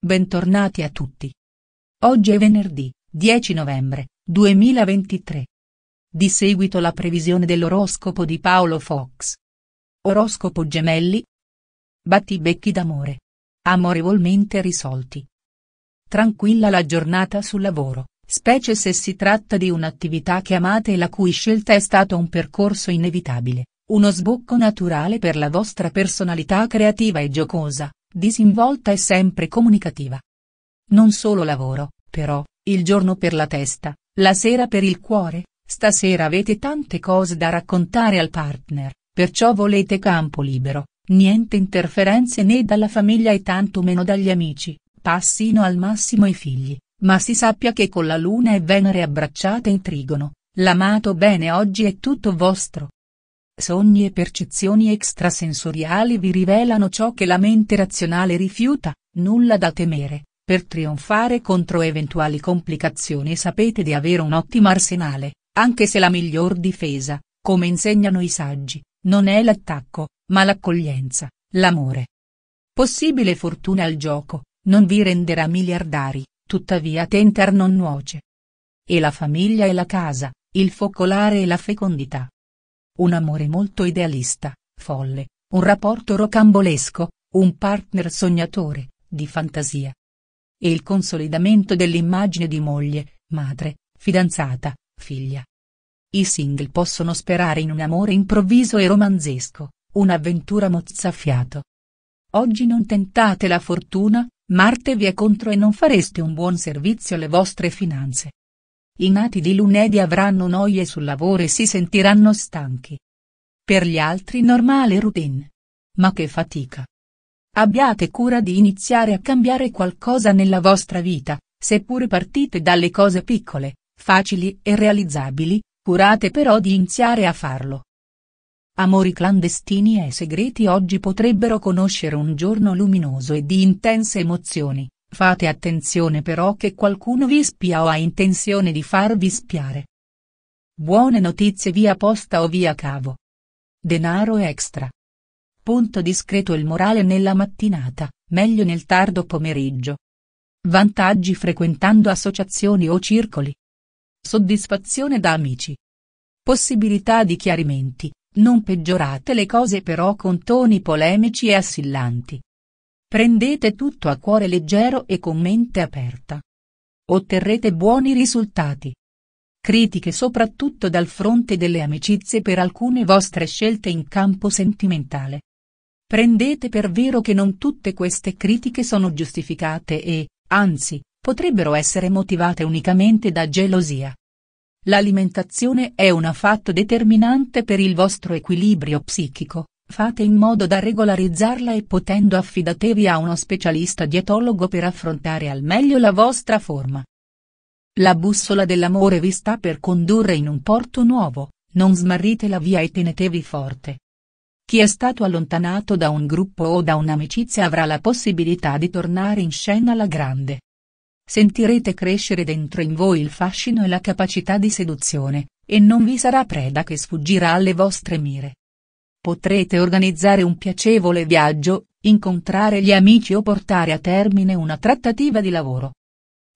Bentornati a tutti. Oggi è venerdì, 10 novembre 2023. Di seguito la previsione dell'oroscopo di Paolo Fox. Oroscopo Gemelli. Batti becchi d'amore. Amorevolmente risolti. Tranquilla la giornata sul lavoro, specie se si tratta di un'attività che amate e la cui scelta è stato un percorso inevitabile, uno sbocco naturale per la vostra personalità creativa e giocosa. Disinvolta e sempre comunicativa. Non solo lavoro, però, il giorno per la testa, la sera per il cuore, stasera avete tante cose da raccontare al partner, perciò volete campo libero, niente interferenze né dalla famiglia e tanto meno dagli amici, passino al massimo i figli, ma si sappia che con la luna e Venere abbracciate in trigono, l'amato bene oggi è tutto vostro. Sogni e percezioni extrasensoriali vi rivelano ciò che la mente razionale rifiuta, nulla da temere, per trionfare contro eventuali complicazioni sapete di avere un ottimo arsenale, anche se la miglior difesa, come insegnano i saggi, non è l'attacco, ma l'accoglienza, l'amore. Possibile fortuna al gioco, non vi renderà miliardari, tuttavia tentar non nuoce. E la famiglia e la casa, il focolare e la fecondità, un amore molto idealista, folle, un rapporto rocambolesco, un partner sognatore, di fantasia. E il consolidamento dell'immagine di moglie, madre, fidanzata, figlia. I single possono sperare in un amore improvviso e romanzesco, un'avventura mozzafiato. Oggi non tentate la fortuna, Marte vi è contro e non fareste un buon servizio alle vostre finanze. I nati di lunedì avranno noie sul lavoro e si sentiranno stanchi. Per gli altri normale routine. Ma che fatica. Abbiate cura di iniziare a cambiare qualcosa nella vostra vita, seppure partite dalle cose piccole, facili e realizzabili, curate però di iniziare a farlo. Amori clandestini e segreti oggi potrebbero conoscere un giorno luminoso e di intense emozioni. Fate attenzione però che qualcuno vi spia o ha intenzione di farvi spiare. Buone notizie via posta o via cavo. Denaro extra. Punto discreto il morale nella mattinata, meglio nel tardo pomeriggio. Vantaggi frequentando associazioni o circoli. Soddisfazione da amici. Possibilità di chiarimenti, non peggiorate le cose però con toni polemici e assillanti. Prendete tutto a cuore leggero e con mente aperta. Otterrete buoni risultati. Critiche soprattutto dal fronte delle amicizie per alcune vostre scelte in campo sentimentale. Prendete per vero che non tutte queste critiche sono giustificate e, anzi, potrebbero essere motivate unicamente da gelosia. L'alimentazione è un affatto determinante per il vostro equilibrio psichico, Fate in modo da regolarizzarla e potendo affidatevi a uno specialista dietologo per affrontare al meglio la vostra forma. La bussola dell'amore vi sta per condurre in un porto nuovo, non smarrite la via e tenetevi forte. Chi è stato allontanato da un gruppo o da un'amicizia avrà la possibilità di tornare in scena alla grande. Sentirete crescere dentro in voi il fascino e la capacità di seduzione, e non vi sarà preda che sfuggirà alle vostre mire. Potrete organizzare un piacevole viaggio, incontrare gli amici o portare a termine una trattativa di lavoro.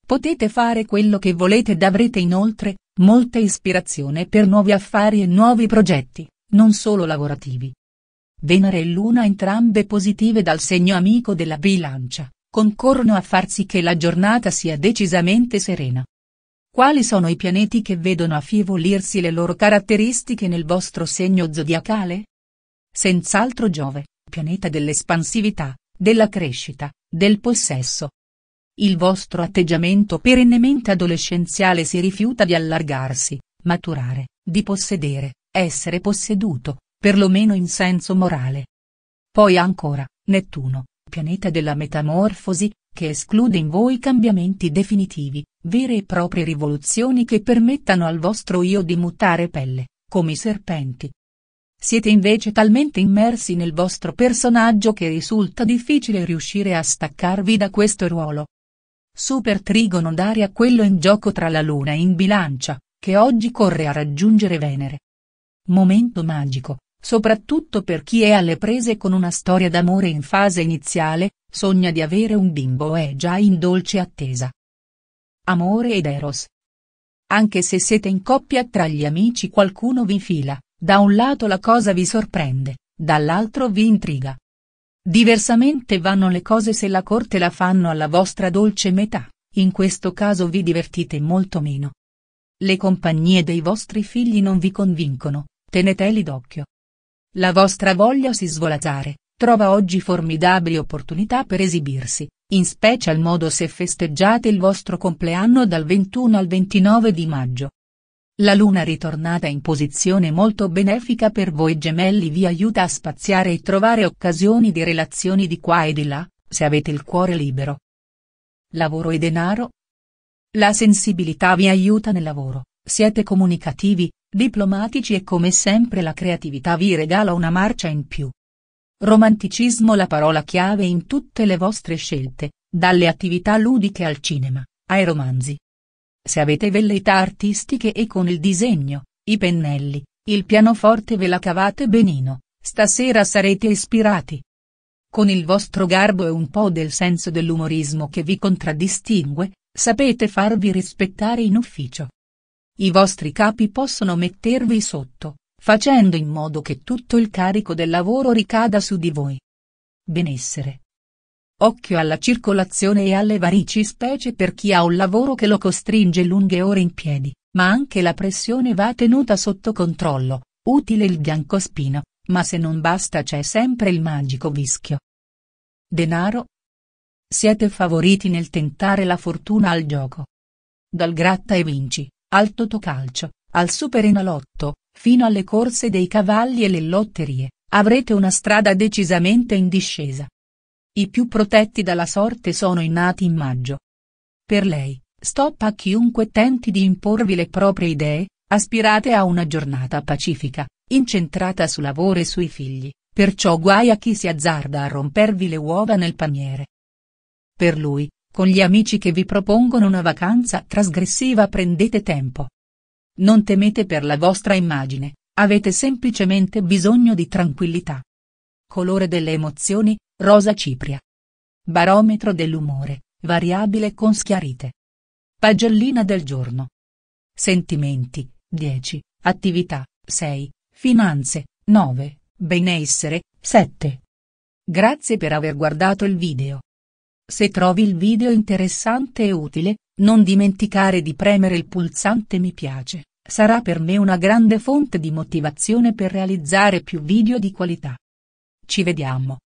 Potete fare quello che volete ed avrete inoltre, molta ispirazione per nuovi affari e nuovi progetti, non solo lavorativi. Venere e Luna entrambe positive dal segno amico della bilancia, concorrono a far sì che la giornata sia decisamente serena. Quali sono i pianeti che vedono affievolirsi le loro caratteristiche nel vostro segno zodiacale? Senz'altro Giove, pianeta dell'espansività, della crescita, del possesso. Il vostro atteggiamento perennemente adolescenziale si rifiuta di allargarsi, maturare, di possedere, essere posseduto, perlomeno in senso morale. Poi ancora, Nettuno, pianeta della metamorfosi, che esclude in voi cambiamenti definitivi, vere e proprie rivoluzioni che permettano al vostro io di mutare pelle, come i serpenti, siete invece talmente immersi nel vostro personaggio che risulta difficile riuscire a staccarvi da questo ruolo. Super trigono d'aria quello in gioco tra la luna in bilancia, che oggi corre a raggiungere Venere. Momento magico, soprattutto per chi è alle prese con una storia d'amore in fase iniziale, sogna di avere un bimbo e è già in dolce attesa. Amore ed Eros. Anche se siete in coppia tra gli amici qualcuno vi infila, da un lato la cosa vi sorprende, dall'altro vi intriga. Diversamente vanno le cose se la corte la fanno alla vostra dolce metà, in questo caso vi divertite molto meno. Le compagnie dei vostri figli non vi convincono, teneteli d'occhio. La vostra voglia si svolazzare, trova oggi formidabili opportunità per esibirsi, in special modo se festeggiate il vostro compleanno dal 21 al 29 di maggio. La luna ritornata in posizione molto benefica per voi gemelli vi aiuta a spaziare e trovare occasioni di relazioni di qua e di là, se avete il cuore libero. Lavoro e denaro. La sensibilità vi aiuta nel lavoro, siete comunicativi, diplomatici e come sempre la creatività vi regala una marcia in più. Romanticismo la parola chiave in tutte le vostre scelte, dalle attività ludiche al cinema, ai romanzi, se avete velleità artistiche e con il disegno, i pennelli, il pianoforte ve la cavate benino, stasera sarete ispirati. Con il vostro garbo e un po' del senso dell'umorismo che vi contraddistingue, sapete farvi rispettare in ufficio. I vostri capi possono mettervi sotto, facendo in modo che tutto il carico del lavoro ricada su di voi. Benessere, Occhio alla circolazione e alle varici specie per chi ha un lavoro che lo costringe lunghe ore in piedi, ma anche la pressione va tenuta sotto controllo, utile il biancospino, ma se non basta c'è sempre il magico vischio. Denaro. Siete favoriti nel tentare la fortuna al gioco. Dal gratta e vinci, al totocalcio, al superenalotto, fino alle corse dei cavalli e le lotterie, avrete una strada decisamente in discesa, i più protetti dalla sorte sono i nati in maggio. Per lei, stop a chiunque tenti di imporvi le proprie idee, aspirate a una giornata pacifica, incentrata su lavoro e sui figli, perciò guai a chi si azzarda a rompervi le uova nel paniere. Per lui, con gli amici che vi propongono una vacanza trasgressiva prendete tempo. Non temete per la vostra immagine, avete semplicemente bisogno di tranquillità. Colore delle emozioni, Rosa Cipria. Barometro dell'umore, variabile con schiarite. Pagellina del giorno. Sentimenti, 10, attività, 6, finanze, 9, benessere, 7. Grazie per aver guardato il video. Se trovi il video interessante e utile, non dimenticare di premere il pulsante mi piace, sarà per me una grande fonte di motivazione per realizzare più video di qualità. Ci vediamo.